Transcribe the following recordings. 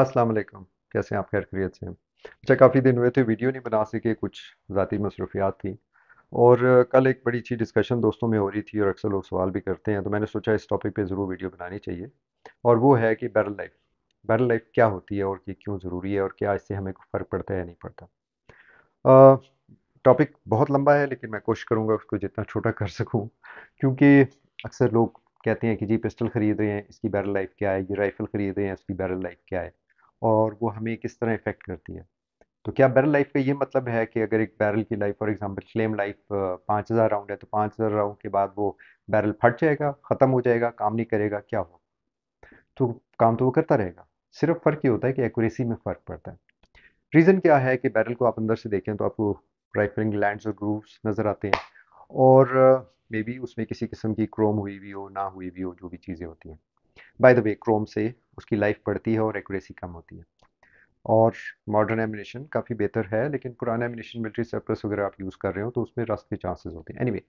अस्सलाम वालेकुम कैसे हैं आप खैर खरीत से अच्छा काफ़ी दिन हुए थे वीडियो नहीं बना सके कुछ ज़ाती मसरूफियात थी और कल एक बड़ी अच्छी डिस्कशन दोस्तों में हो रही थी और अक्सर लोग सवाल भी करते हैं तो मैंने सोचा इस टॉपिक पे ज़रूर वीडियो बनानी चाहिए और वो है कि बैरल लाइफ बैरल लाइफ क्या होती है और ये क्यों ज़रूरी है और क्या इससे हमें फ़र्क पड़ता है या नहीं पड़ता टॉपिक बहुत लंबा है लेकिन मैं कोशिश करूँगा उसको जितना छोटा कर सकूँ क्योंकि अक्सर लोग कहते हैं कि जी पिस्टल ख़रीद रहे हैं इसकी बैरल लाइफ क्या है ये राइफ़ल ख़रीद रहे हैं इसकी बैरल लाइफ क्या है और वो हमें किस तरह इफेक्ट करती है तो क्या बैरल लाइफ का ये मतलब है कि अगर एक बैरल की life for example flame life पाँच हज़ार राउंड है तो पाँच हज़ार राउंड के बाद वो बैरल फट जाएगा ख़त्म हो जाएगा काम नहीं करेगा क्या हो तो काम तो वो करता रहेगा सिर्फ फ़र्क ये होता है कि एक्यूरेसी में फ़र्क पड़ता है रीज़न क्या है कि बैरल को आप अंदर से देखें तो आपको राइफलिंग लैंड्स और ग्रूव्स नज़र आते हैं और मे बी उसमें किसी किस्म की क्रोम हुई भी हो ना हुई भी हो जो भी चीज़ें होती हैं बाय द वे क्रोम से उसकी लाइफ बढ़ती है और एक्यूरेसी कम होती है और मॉडर्न एमिनेशन काफ़ी बेहतर है लेकिन पुराना एमिनेशन मिलिट्री सरप्लस वगैरह आप यूज़ कर रहे हो तो उसमें रस के चांसेस होते हैं एनीवे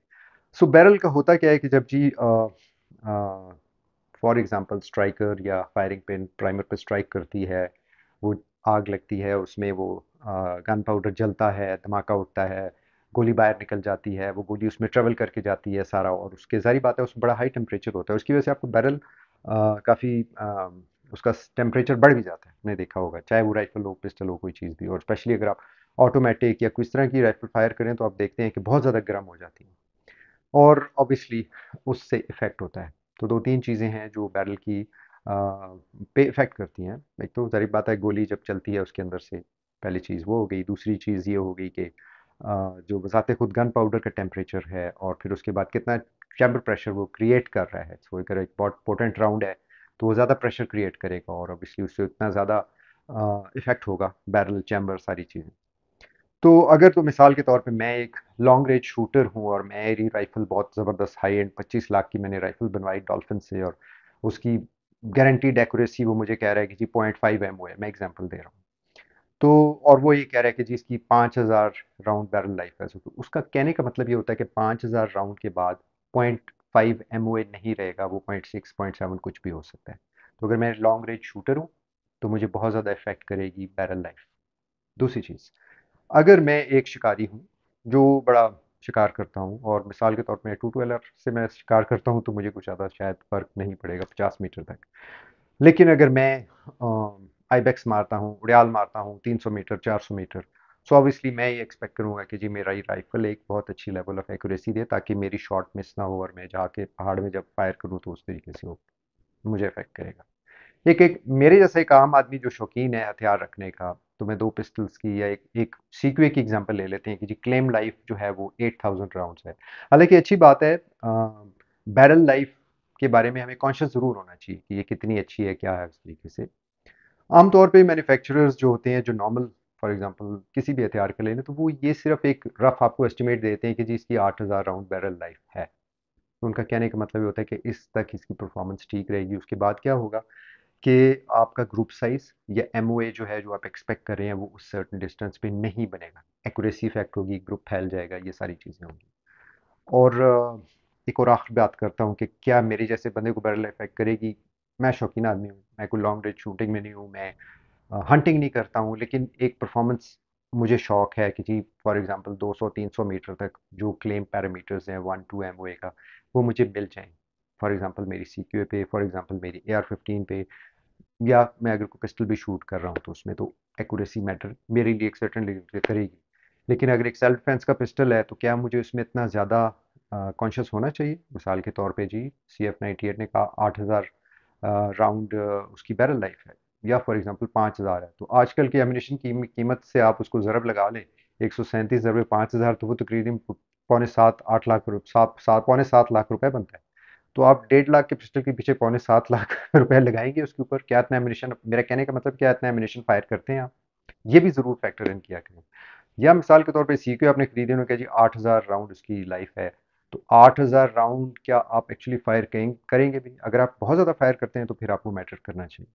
सो बैरल का होता क्या है कि जब जी फॉर एग्ज़ाम्पल स्ट्राइकर या फायरिंग पेन प्राइमर पर स्ट्राइक करती है वो आग लगती है उसमें वो गन पाउडर जलता है धमाका उठता है गोली बाहर निकल जाती है वो गोली उसमें ट्रेवल करके जाती है सारा और उसके जारी बात है उसमें बड़ा हाई टेम्परेचर होता है उसकी वजह से आपको बैरल काफ़ी उसका टेम्परेचर बढ़ भी जाता है आपने देखा होगा चाहे वो राइफल हो पिस्टल हो कोई चीज़ भी और स्पेशली अगर आप ऑटोमेटिक या किस तरह की राइफल फायर करें तो आप देखते हैं कि बहुत ज़्यादा गर्म हो जाती है और ऑब्वियसली उससे इफ़ेक्ट होता है तो दो तीन चीज़ें हैं जो बैरल की आ, पे इफ़ेक्ट करती हैं एक तो जारी बात है गोली जब चलती है उसके अंदर से पहली चीज़ वो हो गई दूसरी चीज़ ये हो गई कि जो बजाते खुद गन पाउडर का टेम्परेचर है और फिर उसके बाद कितना चैम्बर प्रेशर वो क्रिएट कर रहा है सो अगर एक बहुत पोटेंट राउंड है तो वो ज़्यादा प्रेशर क्रिएट करेगा और ऑब्वियसली उससे उतना ज़्यादा इफ़ेक्ट होगा बैरल चैम्बर सारी चीज़ें तो अगर तो मिसाल के तौर पे मैं एक लॉन्ग रेंज शूटर हूँ और मेरी राइफ़ल बहुत ज़बरदस्त हाई एंड 25 लाख की मैंने राइफ़ल बनवाई डॉल्फिन से और उसकी गारंटी डेकोरेसी वो मुझे कह रहा है कि जी पॉइंट फाइव एम है मैं एग्जाम्पल दे रहा हूँ तो और वो ये कह रहा है कि जी इसकी पाँच हज़ार राउंड बैरल लाइफ है तो उसका कहने का मतलब ये होता है कि पाँच हज़ार राउंड के बाद पॉइंट फाइव एम नहीं रहेगा वो पॉइंट सिक्स पॉइंट सेवन कुछ भी हो सकता है तो अगर मैं लॉन्ग रेंज शूटर हूँ तो मुझे बहुत ज़्यादा इफेक्ट करेगी बैरल लाइफ दूसरी चीज़ अगर मैं एक शिकारी हूँ जो बड़ा शिकार करता हूँ और मिसाल के तौर पर टू ट्वेलर से मैं शिकार करता हूँ तो मुझे कुछ ज़्यादा शायद फ़र्क नहीं पड़ेगा पचास मीटर तक लेकिन अगर मैं आईबैक्स मारता हूँ उड़ियाल मारता हूँ तीन सौ मीटर चार सौ मीटर सो so ऑब्वियसली मैं ये एक्सपेक्ट करूँगा कि जी मेरा ये राइफल एक बहुत अच्छी लेवल ऑफ एक्यूरेसी दे ताकि मेरी शॉट मिस ना हो और मैं जाके पहाड़ में जब फायर करूँ तो उस तरीके से हो मुझे अफेक्ट करेगा एक एक मेरे जैसा एक आम आदमी जो शौकीन है हथियार रखने का तो मैं दो पिस्टल्स की या एक एक सीक्वे की एग्जांपल ले लेते हैं कि जी क्लेम लाइफ जो है वो एट थाउजेंड राउंड है हालांकि अच्छी बात है बैरल लाइफ के बारे में हमें कॉन्शियस ज़रूर होना चाहिए कि ये कितनी अच्छी है क्या है उस तरीके से आमतौर पर मैन्युफैक्चरर्स जो होते हैं जो नॉर्मल फॉर एग्जांपल किसी भी हथियार का ले लें तो वो ये सिर्फ एक रफ आपको एस्टिमेट देते हैं कि जी इसकी आठ हज़ार राउंड बैरल लाइफ है तो उनका कहने का मतलब ये होता है कि इस तक इसकी परफॉर्मेंस ठीक रहेगी उसके बाद क्या होगा कि आपका ग्रुप साइज़ या एम जो है जो आप एक्सपेक्ट कर रहे हैं वो उस सर्टन डिस्टेंस पे नहीं बनेगा एकूरेसी इफेक्ट होगी ग्रुप फैल जाएगा ये सारी चीज़ें होंगी और एक और आखिर बात करता हूँ कि क्या मेरे जैसे बंदे को बैरल इफेक्ट करेगी मैं शौकीन आदमी हूँ मैं कोई लॉन्ग रेंज शूटिंग में नहीं हूँ मैं हंटिंग नहीं करता हूँ लेकिन एक परफॉर्मेंस मुझे शौक है कि जी फॉर एग्जांपल 200-300 मीटर तक जो क्लेम पैरामीटर्स हैं वन टू एम का वो मुझे मिल जाएं फॉर एग्जांपल मेरी सी क्यू पे फॉर एग्जांपल मेरी ए आर फिफ्टीन पे या मैं अगर कोई पिस्टल भी शूट कर रहा हूँ तो उसमें तो एक्यूरेसी मैटर मेरे लिए एक सर्टन करेगी लेकिन अगर एक सेल्फ डिफेंस का पिस्टल है तो क्या मुझे उसमें इतना ज़्यादा कॉन्शियस होना चाहिए मिसाल के तौर पर जी सी एफ एट ने कहा आठ हज़ार राउंड उसकी बैरल लाइफ है या फॉर एग्जांपल पाँच हज़ार है तो आजकल की एमिनेशन की कीमत से आप उसको ज़रब लगा लें एक सौ सैंतीस ज़रबे पाँच हज़ार तो वो तकरीबन पौने सात आठ लाख रुपये सात सात पौने सात लाख रुपए बनता है तो आप डेढ़ लाख के पिस्टल के पीछे पौने सात लाख रुपए लगाएंगे उसके ऊपर क्या इतना एमिनेशन मेरा कहने का मतलब क्या इतना एमिनेशन फायर करते हैं आप ये भी ज़रूर फैक्टर इन किया करें या मिसाल के तौर पर सी क्यू आपने खरीदे उन्होंने कहा जी आठ हज़ार राउंड उसकी लाइफ है तो आठ हज़ार राउंड क्या आप एक्चुअली फायर करेंगे भी अगर आप बहुत ज़्यादा फायर करते हैं तो फिर आपको मैटर करना चाहिए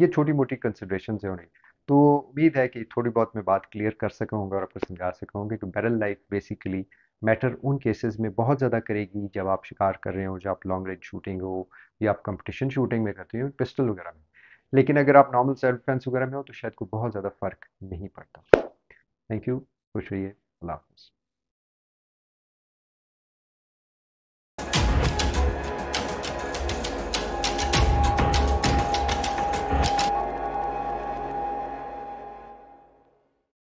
ये छोटी मोटी कंसिड्रेशन है उन्हें तो उम्मीद है कि थोड़ी बहुत मैं बात क्लियर कर सकूँगा और आपको समझा सकूँगा कि बैरल लाइफ बेसिकली मैटर उन केसेस में बहुत ज़्यादा करेगी जब आप शिकार कर रहे हो जब आप लॉन्ग रेंज शूटिंग हो या आप कंपटीशन शूटिंग में करते हो पिस्टल वगैरह में लेकिन अगर आप नॉर्मल सेल्फ डिफेंस वगैरह में हो तो शायद को बहुत ज़्यादा फ़र्क नहीं पड़ता थैंक यू खुश रहिए अल्लाह हाफ़